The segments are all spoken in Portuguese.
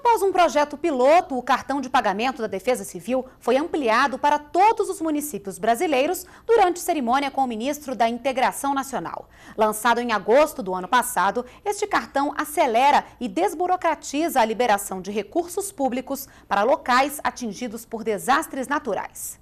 Após um projeto piloto, o cartão de pagamento da Defesa Civil foi ampliado para todos os municípios brasileiros durante cerimônia com o ministro da Integração Nacional. Lançado em agosto do ano passado, este cartão acelera e desburocratiza a liberação de recursos públicos para locais atingidos por desastres naturais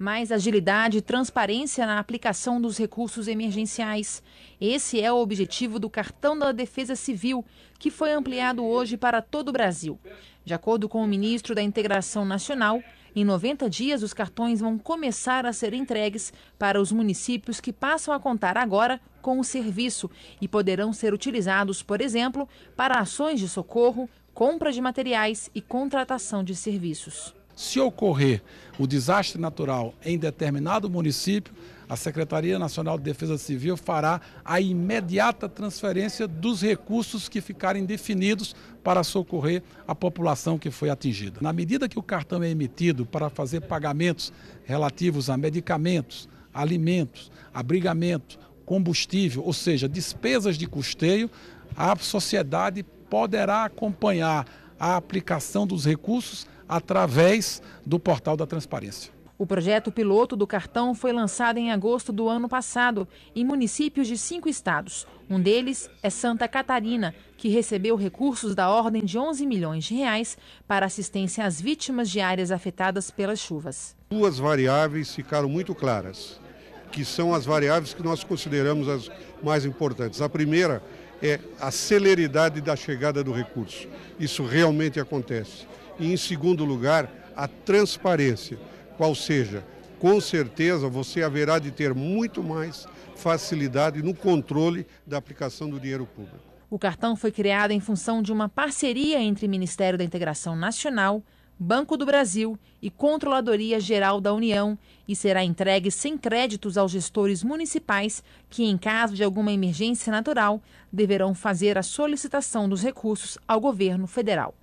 mais agilidade e transparência na aplicação dos recursos emergenciais. Esse é o objetivo do Cartão da Defesa Civil, que foi ampliado hoje para todo o Brasil. De acordo com o ministro da Integração Nacional, em 90 dias, os cartões vão começar a ser entregues para os municípios que passam a contar agora com o serviço e poderão ser utilizados, por exemplo, para ações de socorro, compra de materiais e contratação de serviços. Se ocorrer o desastre natural em determinado município, a Secretaria Nacional de Defesa Civil fará a imediata transferência dos recursos que ficarem definidos para socorrer a população que foi atingida. Na medida que o cartão é emitido para fazer pagamentos relativos a medicamentos, alimentos, abrigamento, combustível, ou seja, despesas de custeio, a sociedade poderá acompanhar a aplicação dos recursos através do portal da transparência. O projeto piloto do cartão foi lançado em agosto do ano passado, em municípios de cinco estados. Um deles é Santa Catarina, que recebeu recursos da ordem de 11 milhões de reais para assistência às vítimas de áreas afetadas pelas chuvas. Duas variáveis ficaram muito claras, que são as variáveis que nós consideramos as mais importantes. A primeira é a celeridade da chegada do recurso. Isso realmente acontece. E, em segundo lugar, a transparência, qual seja, com certeza você haverá de ter muito mais facilidade no controle da aplicação do dinheiro público. O cartão foi criado em função de uma parceria entre Ministério da Integração Nacional, Banco do Brasil e Controladoria Geral da União e será entregue sem créditos aos gestores municipais que, em caso de alguma emergência natural, deverão fazer a solicitação dos recursos ao governo federal.